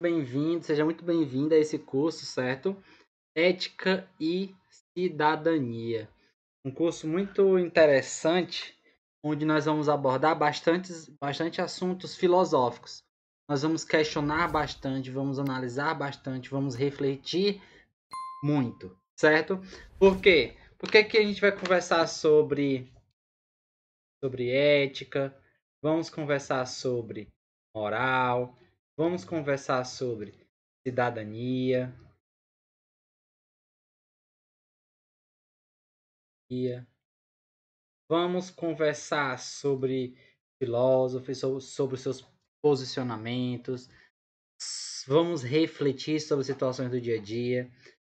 bem-vindo, seja muito bem-vinda a esse curso, certo? Ética e Cidadania. Um curso muito interessante, onde nós vamos abordar bastante, bastante assuntos filosóficos. Nós vamos questionar bastante, vamos analisar bastante, vamos refletir muito, certo? Por quê? Porque aqui a gente vai conversar sobre, sobre ética, vamos conversar sobre moral, Vamos conversar sobre cidadania, Vamos conversar sobre filósofos, sobre os seus posicionamentos. Vamos refletir sobre situações do dia a dia,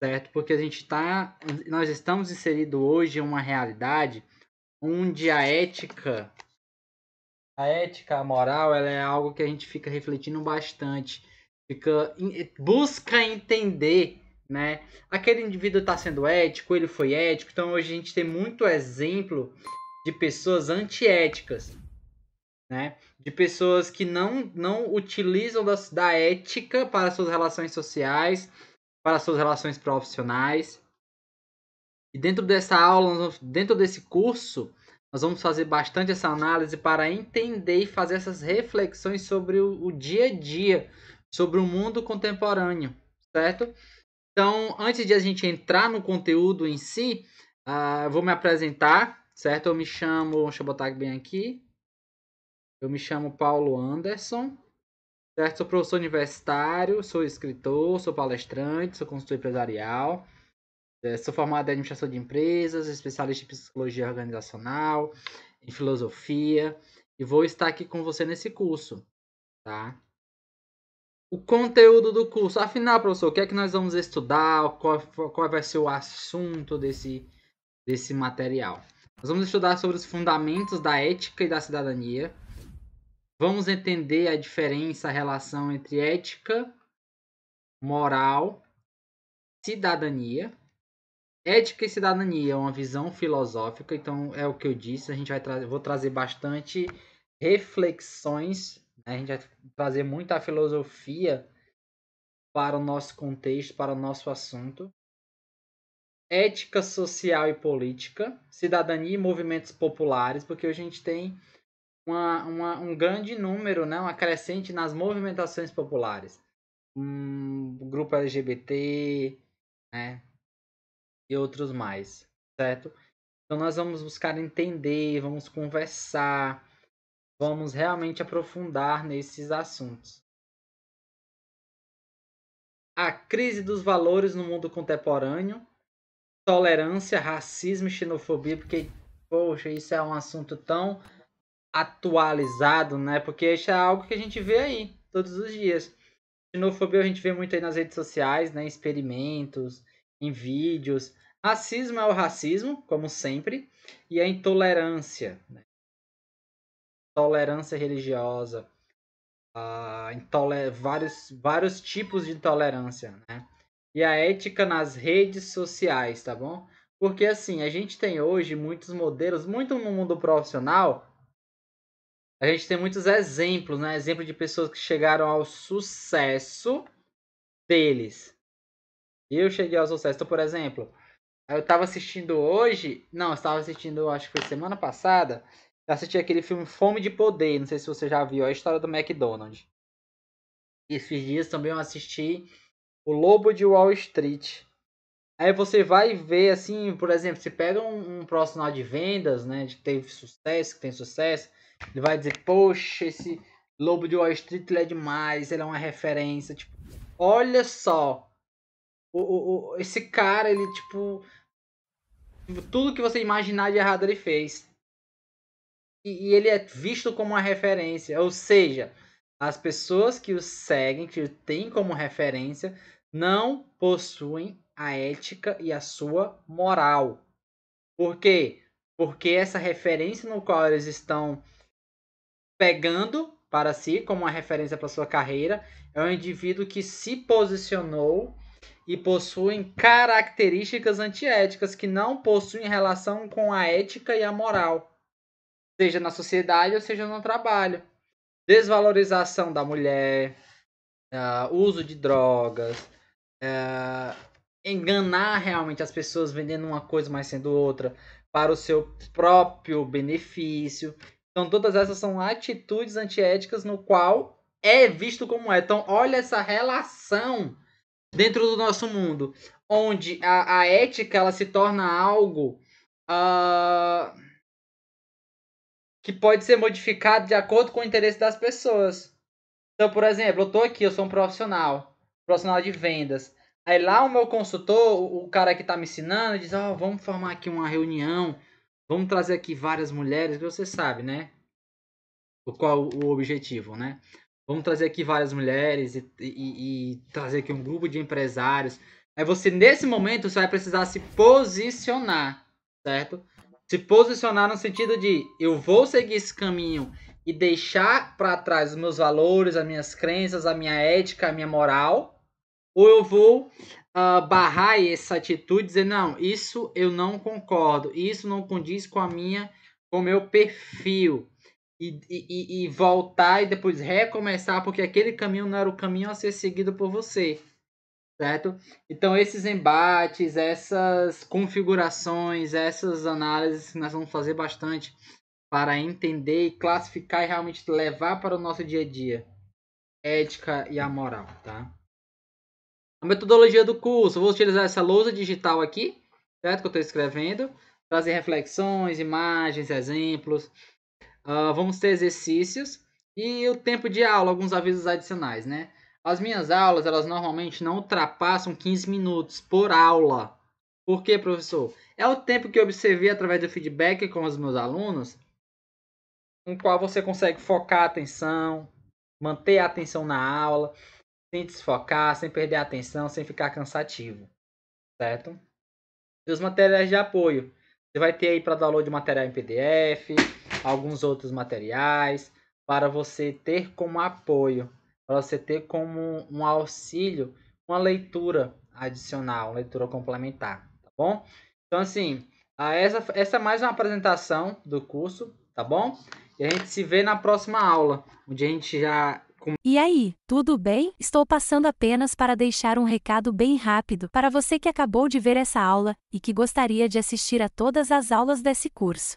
certo? Porque a gente está, nós estamos inseridos hoje em uma realidade onde a ética a ética, a moral, ela é algo que a gente fica refletindo bastante, fica eh, busca entender, né? Aquele indivíduo está sendo ético, ele foi ético, então hoje a gente tem muito exemplo de pessoas antiéticas, né? De pessoas que não não utilizam da, da ética para suas relações sociais, para suas relações profissionais. E dentro dessa aula, dentro desse curso, nós vamos fazer bastante essa análise para entender e fazer essas reflexões sobre o, o dia a dia, sobre o mundo contemporâneo, certo? Então, antes de a gente entrar no conteúdo em si, uh, eu vou me apresentar, certo? Eu me chamo, deixa eu botar bem aqui, eu me chamo Paulo Anderson, certo? Sou professor universitário, sou escritor, sou palestrante, sou consultor empresarial, é, sou formado em administração de empresas, especialista em psicologia organizacional, em filosofia, e vou estar aqui com você nesse curso, tá? O conteúdo do curso. Afinal, professor, o que é que nós vamos estudar? Qual, qual vai ser o assunto desse, desse material? Nós vamos estudar sobre os fundamentos da ética e da cidadania. Vamos entender a diferença, a relação entre ética, moral, cidadania Ética e cidadania é uma visão filosófica, então é o que eu disse. A gente vai trazer, vou trazer bastante reflexões. Né? A gente vai trazer muita filosofia para o nosso contexto, para o nosso assunto. Ética social e política, cidadania e movimentos populares, porque a gente tem uma, uma, um grande número, né? uma crescente nas movimentações populares. Um grupo LGBT, né? e outros mais, certo? Então nós vamos buscar entender, vamos conversar, vamos realmente aprofundar nesses assuntos. A crise dos valores no mundo contemporâneo, tolerância, racismo e xenofobia, porque poxa, isso é um assunto tão atualizado, né? Porque isso é algo que a gente vê aí todos os dias. Xenofobia a gente vê muito aí nas redes sociais, né? Experimentos, em vídeos. Racismo é o racismo, como sempre, e a intolerância. Né? Tolerância religiosa, a intoler... vários, vários tipos de intolerância, né? E a ética nas redes sociais, tá bom? Porque assim, a gente tem hoje muitos modelos, muito no mundo profissional, a gente tem muitos exemplos, né? Exemplo de pessoas que chegaram ao sucesso deles. Eu cheguei ao sucesso, então, por exemplo, eu tava assistindo hoje, não, eu tava assistindo, acho que foi semana passada, eu assisti aquele filme Fome de Poder, não sei se você já viu, é a história do McDonald's. Esses dias também eu assisti O Lobo de Wall Street. Aí você vai ver, assim, por exemplo, se pega um, um profissional de vendas, né, que teve sucesso, que tem sucesso, ele vai dizer, poxa, esse Lobo de Wall Street ele é demais, ele é uma referência. Tipo, olha só o, o, esse cara, ele, tipo. Tudo que você imaginar de errado ele fez. E, e ele é visto como uma referência. Ou seja, as pessoas que o seguem, que o têm como referência, não possuem a ética e a sua moral. Por quê? Porque essa referência no qual eles estão pegando para si como uma referência para sua carreira é um indivíduo que se posicionou e possuem características antiéticas que não possuem relação com a ética e a moral, seja na sociedade ou seja no trabalho. Desvalorização da mulher, uh, uso de drogas, uh, enganar realmente as pessoas vendendo uma coisa mas sendo outra para o seu próprio benefício. Então todas essas são atitudes antiéticas no qual é visto como é. Então olha essa relação dentro do nosso mundo, onde a, a ética ela se torna algo uh, que pode ser modificado de acordo com o interesse das pessoas. Então, por exemplo, eu tô aqui, eu sou um profissional, profissional de vendas. Aí lá o meu consultor, o cara que está me ensinando, diz: Ó, oh, vamos formar aqui uma reunião, vamos trazer aqui várias mulheres, que você sabe, né? O qual o objetivo, né? vamos trazer aqui várias mulheres e, e, e trazer aqui um grupo de empresários. É você, nesse momento, você vai precisar se posicionar, certo? Se posicionar no sentido de eu vou seguir esse caminho e deixar para trás os meus valores, as minhas crenças, a minha ética, a minha moral, ou eu vou uh, barrar essa atitude, e dizer não, isso eu não concordo, isso não condiz com a minha, com o meu perfil e, e, e voltar e depois recomeçar, porque aquele caminho não era o caminho a ser seguido por você. Certo? Então, esses embates, essas configurações, essas análises que nós vamos fazer bastante para entender e classificar e realmente levar para o nosso dia a dia ética e a moral, tá? A metodologia do curso, vou utilizar essa lousa digital aqui, certo? Que eu estou escrevendo, trazer reflexões, imagens, exemplos, Uh, vamos ter exercícios e o tempo de aula, alguns avisos adicionais, né? As minhas aulas, elas normalmente não ultrapassam 15 minutos por aula. Por quê, professor? É o tempo que eu observei através do feedback com os meus alunos, com o qual você consegue focar a atenção, manter a atenção na aula, sem desfocar, sem perder a atenção, sem ficar cansativo, certo? E os materiais de apoio. Você vai ter aí para download material em PDF, alguns outros materiais, para você ter como apoio, para você ter como um auxílio, uma leitura adicional, uma leitura complementar, tá bom? Então, assim, essa, essa é mais uma apresentação do curso, tá bom? E a gente se vê na próxima aula, onde a gente já e aí, tudo bem? Estou passando apenas para deixar um recado bem rápido para você que acabou de ver essa aula e que gostaria de assistir a todas as aulas desse curso.